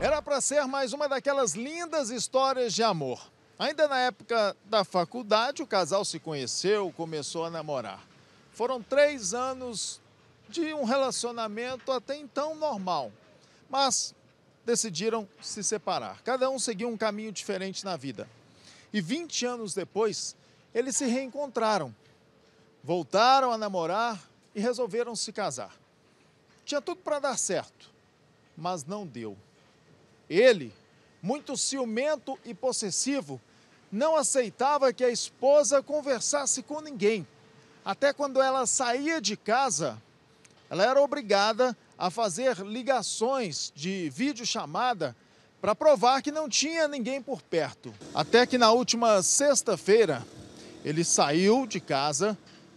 Era para ser mais uma daquelas lindas histórias de amor. Ainda na época da faculdade, o casal se conheceu, começou a namorar. Foram três anos de um relacionamento até então normal, mas decidiram se separar. Cada um seguiu um caminho diferente na vida. E 20 anos depois, eles se reencontraram, voltaram a namorar e resolveram se casar. Tinha tudo para dar certo, mas não deu. Ele, muito ciumento e possessivo, não aceitava que a esposa conversasse com ninguém. Até quando ela saía de casa, ela era obrigada a fazer ligações de videochamada para provar que não tinha ninguém por perto. Até que na última sexta-feira, ele saiu de casa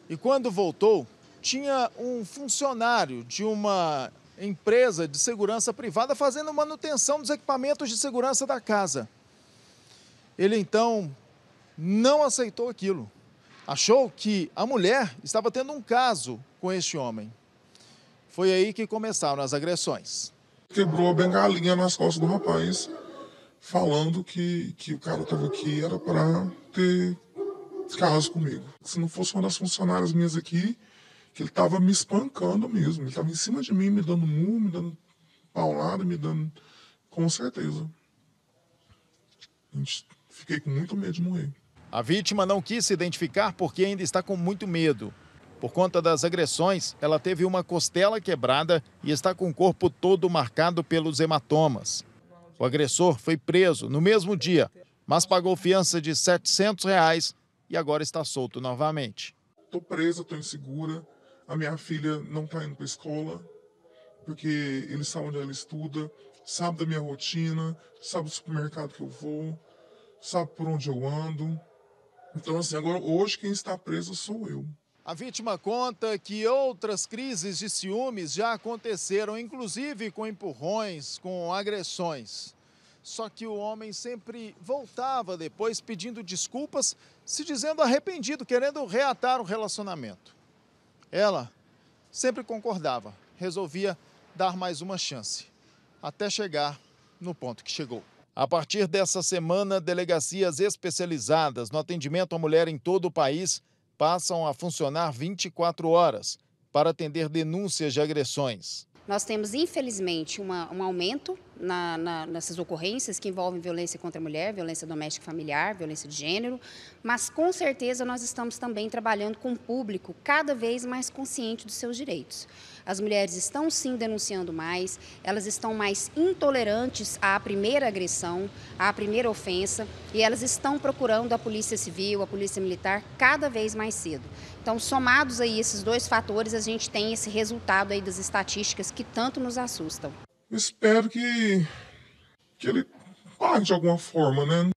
e quando voltou, tinha um funcionário de uma empresa de segurança privada fazendo manutenção dos equipamentos de segurança da casa. Ele então não aceitou aquilo. Achou que a mulher estava tendo um caso com este homem. Foi aí que começaram as agressões. Quebrou a bengalinha nas costas do rapaz, falando que, que o cara estava aqui era para ter caso comigo. Se não fosse uma das funcionárias minhas aqui, que ele estava me espancando mesmo. Ele estava em cima de mim, me dando murro, me dando paulada, me dando. Com certeza. Fiquei com muito medo de morrer. A vítima não quis se identificar porque ainda está com muito medo. Por conta das agressões, ela teve uma costela quebrada e está com o corpo todo marcado pelos hematomas. O agressor foi preso no mesmo dia, mas pagou fiança de 700 reais e agora está solto novamente. Estou presa, estou insegura, a minha filha não está indo para a escola, porque ele sabe onde ela estuda, sabe da minha rotina, sabe do supermercado que eu vou, sabe por onde eu ando. Então, assim, agora hoje quem está preso sou eu. A vítima conta que outras crises de ciúmes já aconteceram, inclusive com empurrões, com agressões. Só que o homem sempre voltava depois pedindo desculpas, se dizendo arrependido, querendo reatar o relacionamento. Ela sempre concordava, resolvia dar mais uma chance, até chegar no ponto que chegou. A partir dessa semana, delegacias especializadas no atendimento à mulher em todo o país passam a funcionar 24 horas para atender denúncias de agressões. Nós temos, infelizmente, uma, um aumento na, na, nessas ocorrências que envolvem violência contra a mulher, violência doméstica e familiar, violência de gênero, mas com certeza nós estamos também trabalhando com um público cada vez mais consciente dos seus direitos. As mulheres estão sim denunciando mais, elas estão mais intolerantes à primeira agressão, à primeira ofensa, e elas estão procurando a Polícia Civil, a Polícia Militar cada vez mais cedo. Então, somados aí esses dois fatores, a gente tem esse resultado aí das estatísticas que tanto nos assustam espero que, que ele pare de alguma forma, né?